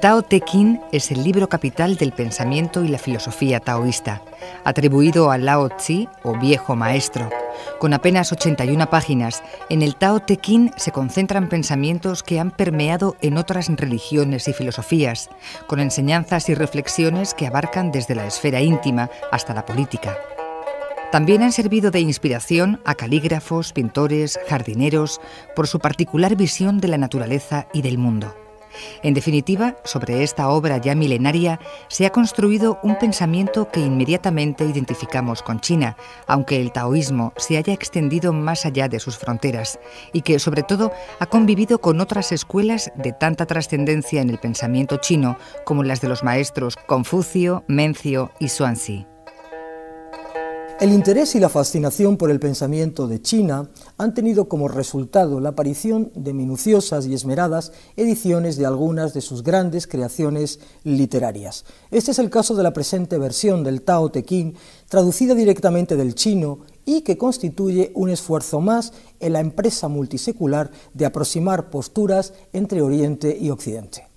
Tao Te Ching es el libro capital del pensamiento y la filosofía taoísta, atribuido a Lao Tzu o Viejo Maestro. Con apenas 81 páginas, en el Tao Te Ching se concentran pensamientos que han permeado en otras religiones y filosofías, con enseñanzas y reflexiones que abarcan desde la esfera íntima hasta la política. También han servido de inspiración a calígrafos, pintores, jardineros, por su particular visión de la naturaleza y del mundo. En definitiva, sobre esta obra ya milenaria se ha construido un pensamiento que inmediatamente identificamos con China, aunque el taoísmo se haya extendido más allá de sus fronteras y que sobre todo ha convivido con otras escuelas de tanta trascendencia en el pensamiento chino como las de los maestros Confucio, Mencio y Xuanzi. El interés y la fascinación por el pensamiento de China han tenido como resultado la aparición de minuciosas y esmeradas ediciones de algunas de sus grandes creaciones literarias. Este es el caso de la presente versión del Tao Te Ching, traducida directamente del chino y que constituye un esfuerzo más en la empresa multisecular de aproximar posturas entre Oriente y Occidente.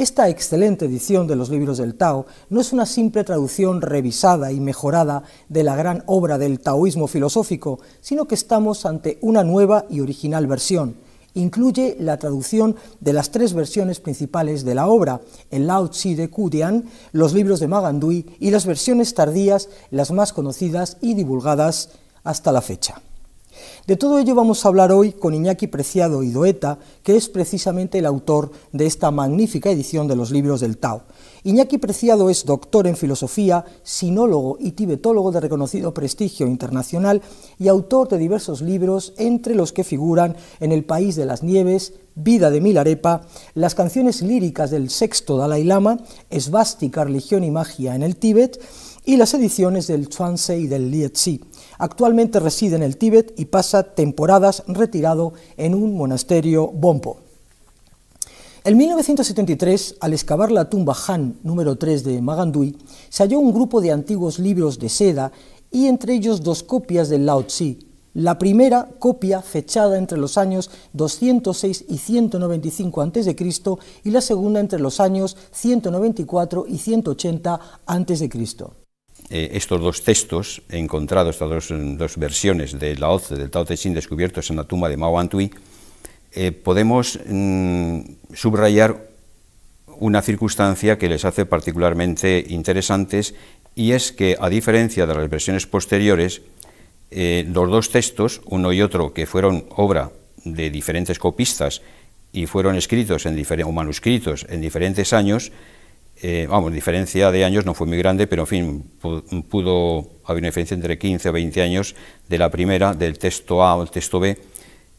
Esta excelente edición de los libros del Tao no es una simple traducción revisada y mejorada de la gran obra del taoísmo filosófico, sino que estamos ante una nueva y original versión. Incluye la traducción de las tres versiones principales de la obra, el Lao Tzu de Kudian, los libros de Magandui y las versiones tardías, las más conocidas y divulgadas hasta la fecha. De todo ello vamos a hablar hoy con Iñaki Preciado y Doeta, que es precisamente el autor de esta magnífica edición de los libros del Tao. Iñaki Preciado es doctor en filosofía, sinólogo y tibetólogo de reconocido prestigio internacional y autor de diversos libros, entre los que figuran En el País de las Nieves, Vida de Milarepa, las canciones líricas del sexto Dalai Lama, Esvástica, Religión y Magia en el Tíbet y las ediciones del Chuanse y del Lietzi. Actualmente reside en el Tíbet y pasa temporadas retirado en un monasterio Bompo. En 1973, al excavar la tumba Han número 3 de Magandui, se halló un grupo de antiguos libros de seda y entre ellos dos copias del Lao Tzu, la primera copia fechada entre los años 206 y 195 a.C. y la segunda entre los años 194 y 180 a.C. Eh, estos dos textos encontrados, estas dos, versiones de la OCE, del Tao Te Ching, descubiertos en la tumba de Mao Antui, eh, podemos mm, subrayar una circunstancia que les hace particularmente interesantes y es que, a diferencia de las versiones posteriores, eh, los dos textos, uno y otro, que fueron obra de diferentes copistas y fueron escritos en o manuscritos en diferentes años, eh, vamos, diferencia de años no fue muy grande, pero en fin, pudo, haber una diferencia entre 15 o 20 años de la primera, del texto A o el texto B.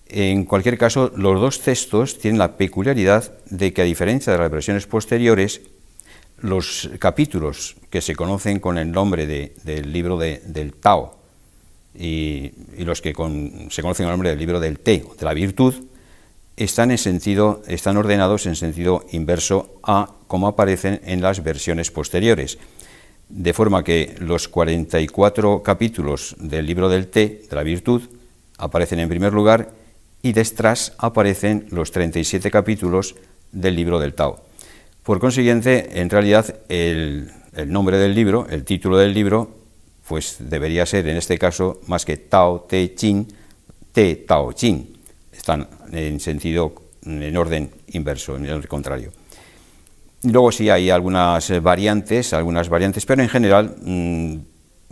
En cualquier caso, los dos textos tienen la peculiaridad de que, a diferencia de las versiones posteriores, los capítulos que se conocen con el nombre del libro del Tao y, los que se conocen con el nombre del libro del T, de la virtud, están, en sentido, están ordenados en sentido inverso a como aparecen en las versiones posteriores. De forma que los 44 capítulos del libro del T de la virtud, aparecen en primer lugar y detrás aparecen los 37 capítulos del libro del Tao. Por consiguiente, en realidad, el, nombre del libro, el título del libro, pues debería ser en este caso más que Tao Te Ching, Te Tao Ching están en sentido, en orden inverso, en el contrario. Luego sí hay algunas eh, variantes, algunas variantes, pero en general mm,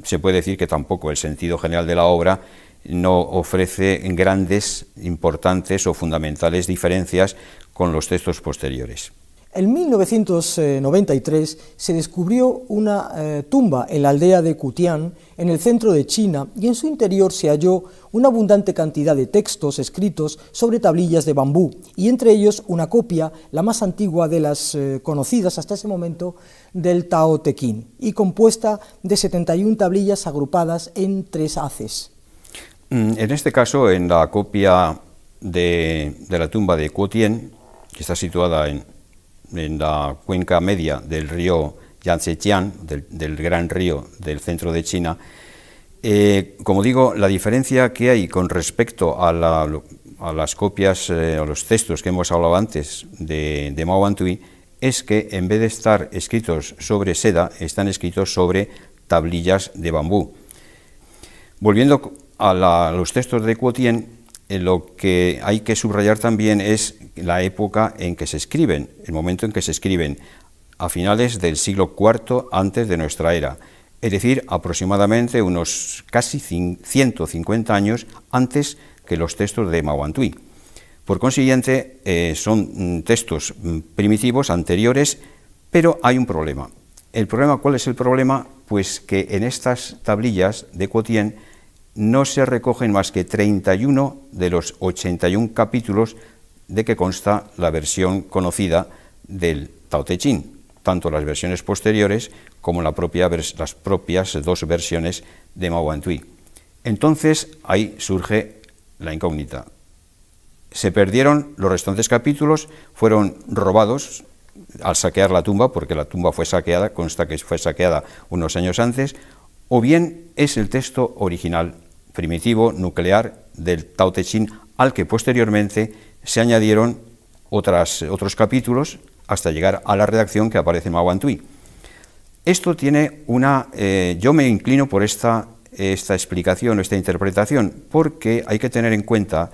se puede decir que tampoco el sentido general de la obra no ofrece grandes, importantes o fundamentales diferencias con los textos posteriores. En 1993 se descubrió una eh, tumba en la aldea de Kutian, en el centro de China, y en su interior se halló una abundante cantidad de textos escritos sobre tablillas de bambú, y entre ellos una copia, la más antigua de las eh, conocidas hasta ese momento, del Tao Te y compuesta de 71 tablillas agrupadas en tres haces. Mm, en este caso, en la copia de, la tumba de Kutian, que está situada en en la cuenca media del río Yangtzejiang, del, gran río del centro de China, eh, como digo, la diferencia que hay con respecto a, las copias, eh, a los textos que hemos hablado antes de, de Mao Antui, es que en vez de estar escritos sobre seda, están escritos sobre tablillas de bambú. Volviendo a, los textos de Kuotian, lo que hay que subrayar también es la época en que se escriben, el momento en que se escriben, a finales del siglo IV antes de nuestra era, es decir, aproximadamente unos casi 150 años antes que los textos de Mawantui. Por consiguiente, eh, son mm, textos mm, primitivos, anteriores, pero hay un problema. ¿El problema cuál es el problema? Pues que en estas tablillas de Cotien no se recogen más que 31 de los 81 capítulos de que consta la versión conocida del Tao Te Ching, tanto las versiones posteriores como las propias dos versiones de Mao Antui. Entonces ahí surge la incógnita. Se perdieron los restantes capítulos, fueron robados al saquear la tumba, porque la tumba fue saqueada, consta que fue saqueada unos años antes, o bien es el texto original, primitivo, nuclear del Tao Te Ching, al que posteriormente se añadieron otros capítulos hasta llegar a la redacción que aparece en Maguantui. Esto tiene una... Eh, yo me inclino por esta, esta explicación o esta interpretación, porque hay que tener en cuenta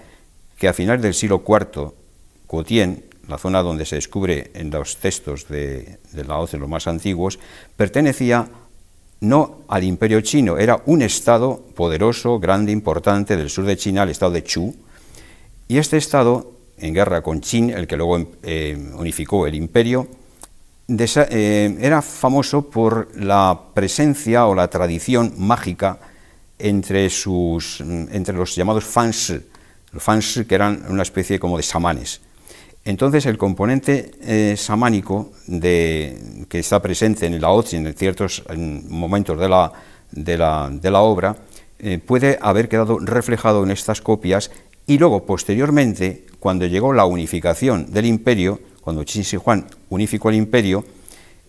que a final del siglo IV, Cotien, la zona donde se descubre en los textos de, la OCE los más antiguos, pertenecía a no al imperio chino, era un estado poderoso, grande, importante del sur de China, el estado de Chu, y este estado, en guerra con Qin, el que luego em, eh, unificó el imperio, eh, era famoso por la presencia o la tradición mágica entre, sus, entre los llamados fans los que eran una especie como de samanes, entonces el componente eh, samánico que está presente en la OTSI en ciertos momentos de la, obra eh, puede haber quedado reflejado en estas copias y luego posteriormente, cuando llegó la unificación del imperio, cuando Shi Juan unificó el imperio,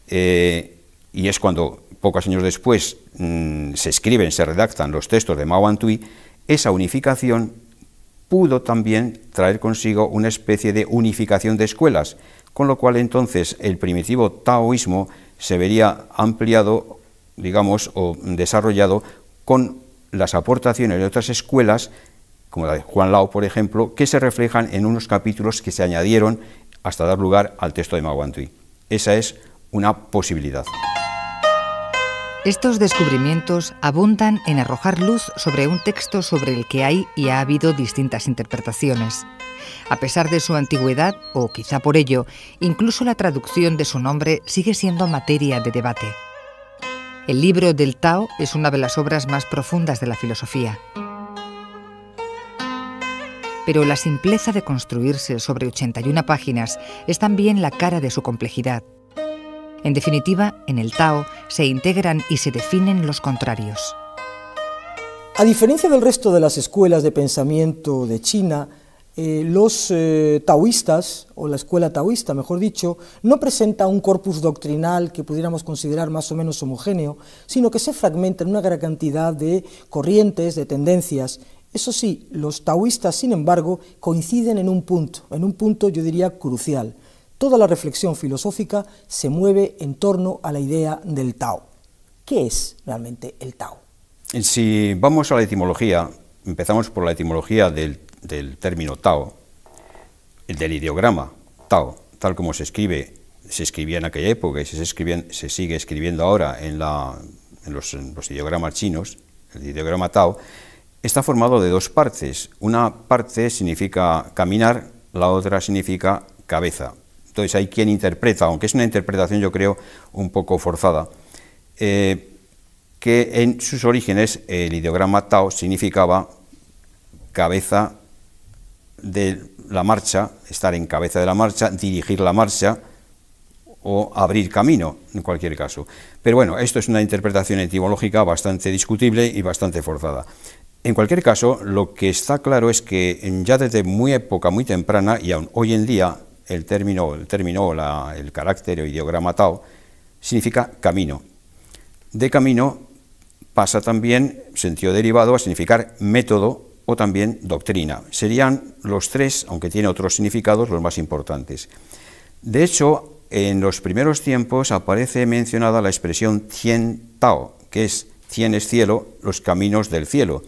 eh, y es cuando pocos años después mm, se escriben, se redactan los textos de Mao Antui, esa unificación pudo también traer consigo una especie de unificación de escuelas, con lo cual entonces el primitivo taoísmo se vería ampliado, digamos, o desarrollado con las aportaciones de otras escuelas, como la de Juan Lao, por ejemplo, que se reflejan en unos capítulos que se añadieron hasta dar lugar al texto de Maguantui. Esa es una posibilidad. Estos descubrimientos abundan en arrojar luz sobre un texto sobre el que hay y ha habido distintas interpretaciones. A pesar de su antigüedad, o quizá por ello, incluso la traducción de su nombre sigue siendo materia de debate. El libro del Tao es una de las obras más profundas de la filosofía. Pero la simpleza de construirse sobre 81 páginas es también la cara de su complejidad. En definitiva, en el Tao se integran y se definen los contrarios. A diferencia del resto de las escuelas de pensamiento de China, eh, los eh, taoístas, o la escuela taoísta, mejor dicho, no presenta un corpus doctrinal que pudiéramos considerar más o menos homogéneo, sino que se fragmenta en una gran cantidad de corrientes, de tendencias. Eso sí, los taoístas, sin embargo, coinciden en un punto, en un punto yo diría crucial, Toda la reflexión filosófica se mueve en torno a la idea del Tao. ¿Qué es realmente el Tao? Eh, si vamos a la etimología, empezamos por la etimología del, término Tao, el del ideograma Tao, tal como se escribe, se escribía en aquella época y se, sigue escribiendo ahora en los ideogramas chinos, el ideograma Tao, está formado de dos partes. Una parte significa caminar, la otra significa cabeza, entonces hay quien interpreta, aunque es una interpretación yo creo un poco forzada, eh, que en sus orígenes el ideograma Tao significaba cabeza de la marcha, estar en cabeza de la marcha, dirigir la marcha o abrir camino, en cualquier caso. Pero bueno, esto es una interpretación etimológica bastante discutible y bastante forzada. En cualquier caso, lo que está claro es que ya desde muy época muy temprana y aún hoy en día el término, el, término, el carácter o ideograma Tao, significa camino. De camino pasa también, sentido derivado, a significar método o también doctrina. Serían los tres, aunque tiene otros significados, los más importantes. De hecho, en los primeros tiempos aparece mencionada la expresión Tien Tao, que es Tien es cielo, los caminos del cielo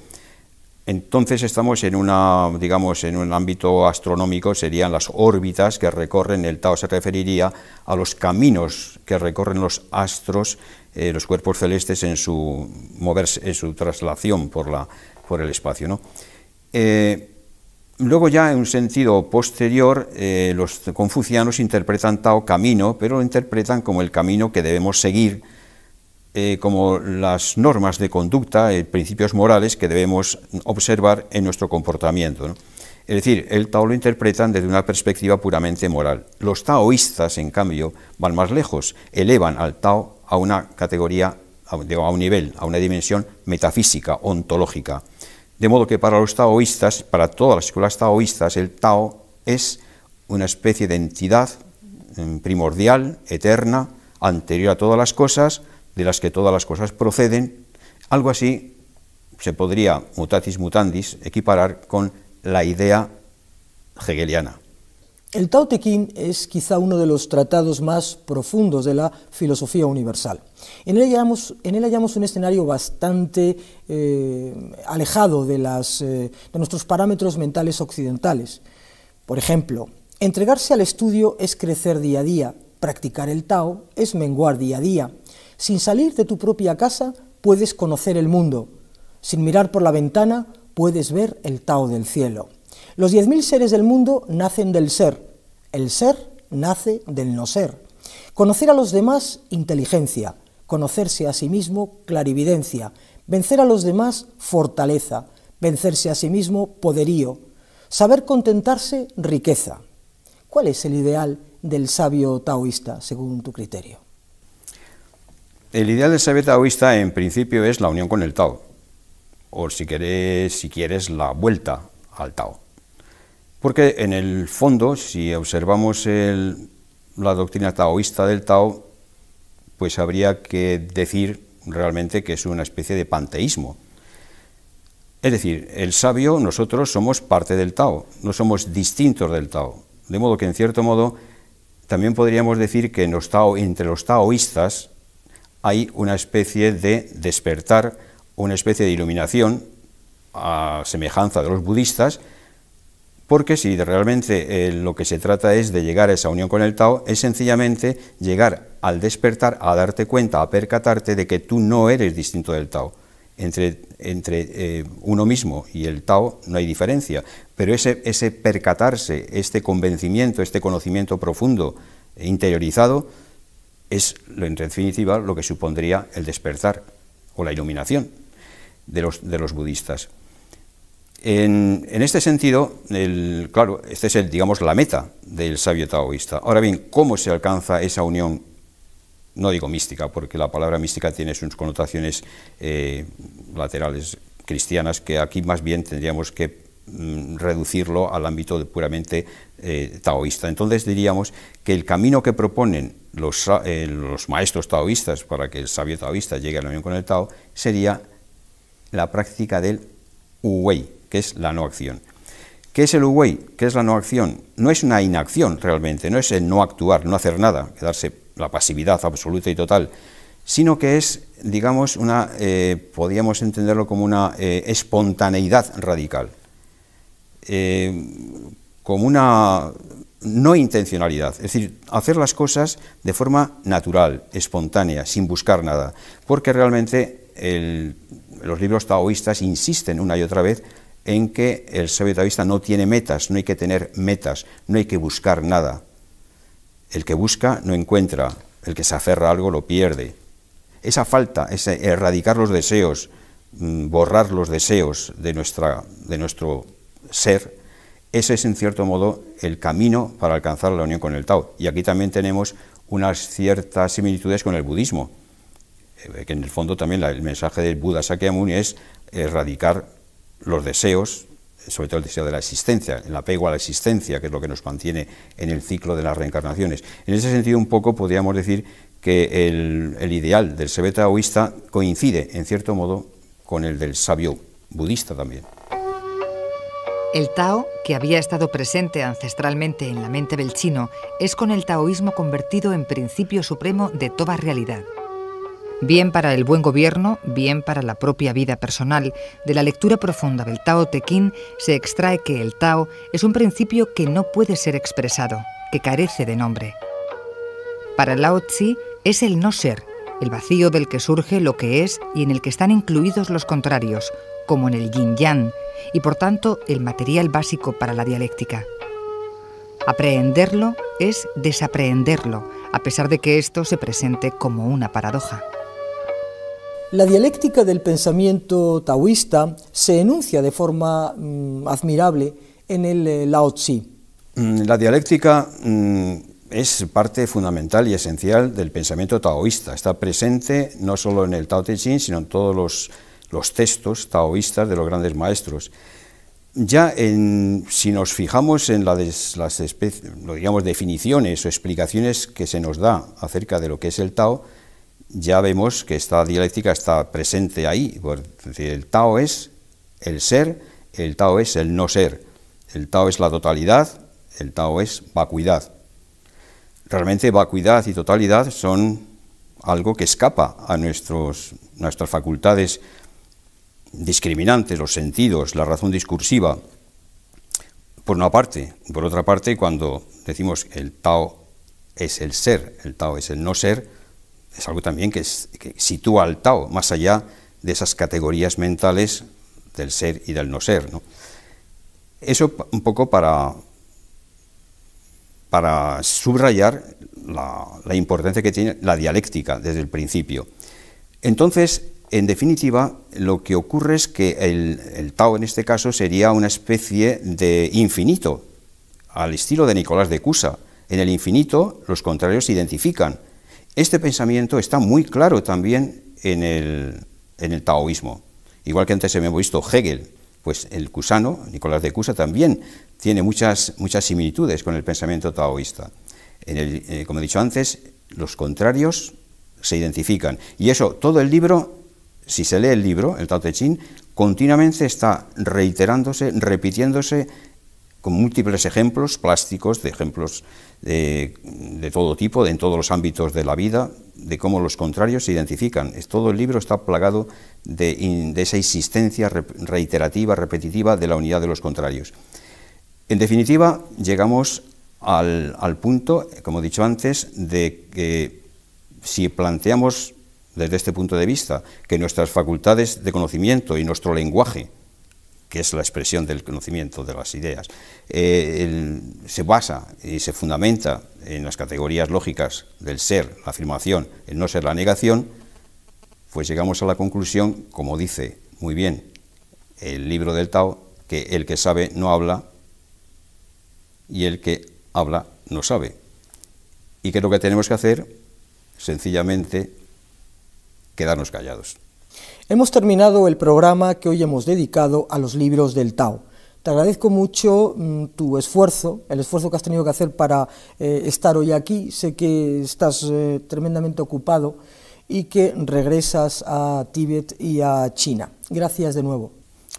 entonces estamos en una, digamos, en un ámbito astronómico, serían las órbitas que recorren, el Tao se referiría a los caminos que recorren los astros, eh, los cuerpos celestes en su moverse, en su traslación por, el espacio. ¿no? Eh, luego ya en un sentido posterior, eh, los confucianos interpretan Tao camino, pero lo interpretan como el camino que debemos seguir eh, como las normas de conducta, eh, principios morales que debemos observar en nuestro comportamiento. Es decir, el Tao lo interpretan desde una perspectiva puramente moral. Los taoístas, en cambio, van más lejos, elevan al Tao a una categoría, a un nivel, a una dimensión metafísica, ontológica. De modo que para los taoístas, para todas las escuelas taoístas, el Tao es una especie de entidad mm, primordial, eterna, anterior a todas las cosas, de las que todas las cosas proceden, algo así se podría, mutatis mutandis, equiparar con la idea hegeliana. El Tao Te Ching es quizá uno de los tratados más profundos de la filosofía universal. En él hallamos, un escenario bastante eh, alejado de, las, eh, de nuestros parámetros mentales occidentales. Por ejemplo, entregarse al estudio es crecer día a día, practicar el Tao es menguar día a día, sin salir de tu propia casa puedes conocer el mundo. Sin mirar por la ventana puedes ver el Tao del cielo. Los 10.000 seres del mundo nacen del ser. El ser nace del no ser. Conocer a los demás, inteligencia. Conocerse a sí mismo, clarividencia. Vencer a los demás, fortaleza. Vencerse a sí mismo, poderío. Saber contentarse, riqueza. ¿Cuál es el ideal del sabio taoísta, según tu criterio? El ideal del sabio taoísta, en principio, es la unión con el Tao, o si quieres, si quieres la vuelta al Tao. Porque en el fondo, si observamos la doctrina taoísta del Tao, pues habría que decir realmente que es una especie de panteísmo. Es decir, el sabio, nosotros somos parte del Tao, no somos distintos del Tao. De modo que, en cierto modo, también podríamos decir que entre los taoístas hay una especie de despertar, una especie de iluminación a semejanza de los budistas, porque si realmente eh, lo que se trata es de llegar a esa unión con el Tao, es sencillamente llegar al despertar, a darte cuenta, a percatarte de que tú no eres distinto del Tao. Entre, entre eh, uno mismo y el Tao no hay diferencia, pero ese, ese percatarse, este convencimiento, este conocimiento profundo, e interiorizado, es, en definitiva, lo que supondría el despertar o la iluminación de los, de los budistas. En, este sentido, claro, esta es el, digamos, la meta del sabio taoísta. Ahora bien, ¿cómo se alcanza esa unión? No digo mística, porque la palabra mística tiene sus connotaciones eh, laterales cristianas, que aquí más bien tendríamos que mm, reducirlo al ámbito puramente eh, taoísta. Entonces diríamos que el camino que proponen eh, los, maestros taoístas para que el sabio taoísta llegue a la unión con el Tao sería la práctica del Uwei, que es la no acción. ¿Qué es el Uwei? ¿Qué es la no acción? No es una inacción realmente, no es el no actuar, no hacer nada, quedarse la pasividad absoluta y total, sino que es, digamos, una, eh, podríamos entenderlo como una eh, espontaneidad radical, como una no intencionalidad, es decir, hacer las cosas de forma natural, espontánea, sin buscar nada, porque realmente los libros taoístas insisten una y otra vez en que el sabio taoísta no tiene metas, no hay que tener metas, no hay que buscar nada. El que busca no encuentra, el que se aferra a algo lo pierde. Esa falta, ese erradicar los deseos, mm, borrar los deseos de, nuestra, de nuestro ser, ese es, en cierto modo, el camino para alcanzar la unión con el Tao. Y aquí también tenemos unas ciertas similitudes con el budismo, eh, que en el fondo también el mensaje del Buda Sakyamuni es erradicar los deseos, sobre todo el deseo de la existencia, el apego a la existencia, que es lo que nos mantiene en el ciclo de las reencarnaciones. En ese sentido, un poco podríamos decir que el, ideal del sebe taoísta coincide, en cierto modo, con el del sabio budista también. El Tao, que había estado presente ancestralmente en la mente del chino, es con el taoísmo convertido en principio supremo de toda realidad. Bien para el buen gobierno, bien para la propia vida personal, de la lectura profunda del Tao Te Ching se extrae que el Tao es un principio que no puede ser expresado, que carece de nombre. Para Lao Tzu es el no ser, el vacío del que surge lo que es y en el que están incluidos los contrarios, como en el yin yang, y por tanto el material básico para la dialéctica. Aprenderlo es desaprenderlo,... a pesar de que esto se presente como una paradoja. La dialéctica del pensamiento taoísta se enuncia de forma mm, admirable en el eh, Lao Tzu. Mm, la dialéctica mm, es parte fundamental y esencial del pensamiento taoísta. Está presente no solo en el Tao Te Ching, sino en todos los los textos taoístas de los grandes maestros. Ya en, si nos fijamos en las digamos, definiciones o explicaciones que se nos da acerca de lo que es el Tao, ya vemos que esta dialéctica está presente ahí. el Tao es el ser, el Tao es el no ser, el Tao es la totalidad, el Tao es vacuidad. Realmente vacuidad y totalidad son algo que escapa a nuestros, nuestras facultades discriminantes, los sentidos, la razón discursiva, por una parte. Por otra parte, cuando decimos el Tao es el ser, el Tao es el no ser, es algo también que, sitúa al Tao más allá de esas categorías mentales del ser y del no ser. Eso un poco para, para subrayar la importancia que tiene la dialéctica desde el principio. Entonces, en definitiva, lo que ocurre es que el, Tao en este caso sería una especie de infinito, al estilo de Nicolás de Cusa. En el infinito los contrarios se identifican. Este pensamiento está muy claro también en el, taoísmo. Igual que antes hemos visto Hegel, pues el cusano, Nicolás de Cusa, también tiene muchas, muchas similitudes con el pensamiento taoísta. Eh, como he dicho antes, los contrarios se identifican. Y eso, todo el libro si se lee el libro, el Tao Te Ching, continuamente está reiterándose, repitiéndose con múltiples ejemplos plásticos, de ejemplos de, todo tipo, de, en todos los ámbitos de la vida, de cómo los contrarios se identifican. Es, todo el libro está plagado de, esa insistencia reiterativa, repetitiva de la unidad de los contrarios. En definitiva, llegamos al punto, como he dicho antes, de que si planteamos desde este punto de vista, que nuestras facultades de conocimiento y nuestro lenguaje, que es la expresión del conocimiento de las ideas, eh, se basa y se fundamenta en las categorías lógicas del ser, la afirmación, el no ser, la negación, pues llegamos a la conclusión, como dice muy bien el libro del Tao, que el que sabe no habla y el que habla no sabe. ¿Y que lo que tenemos que hacer? Sencillamente quedarnos callados. Hemos terminado el programa que hoy hemos dedicado a los libros del Tao. Te agradezco mucho mm, tu esfuerzo, el esfuerzo que has tenido que hacer para eh, estar hoy aquí. Sé que estás eh, tremendamente ocupado y que regresas a Tíbet y a China. Gracias de nuevo.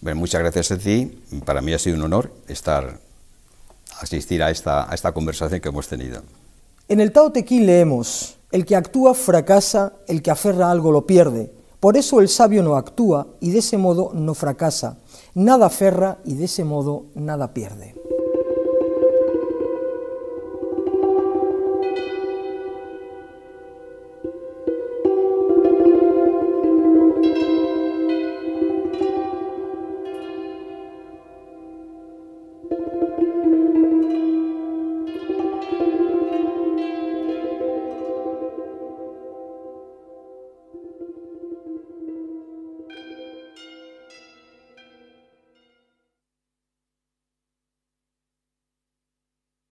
muchas gracias a ti. Para mí ha sido un honor estar, asistir a esta, a esta conversación que hemos tenido. En el Tao Te Ching leemos el que actúa fracasa, el que aferra algo lo pierde. Por eso el sabio no actúa y de ese modo no fracasa. Nada aferra y de ese modo nada pierde.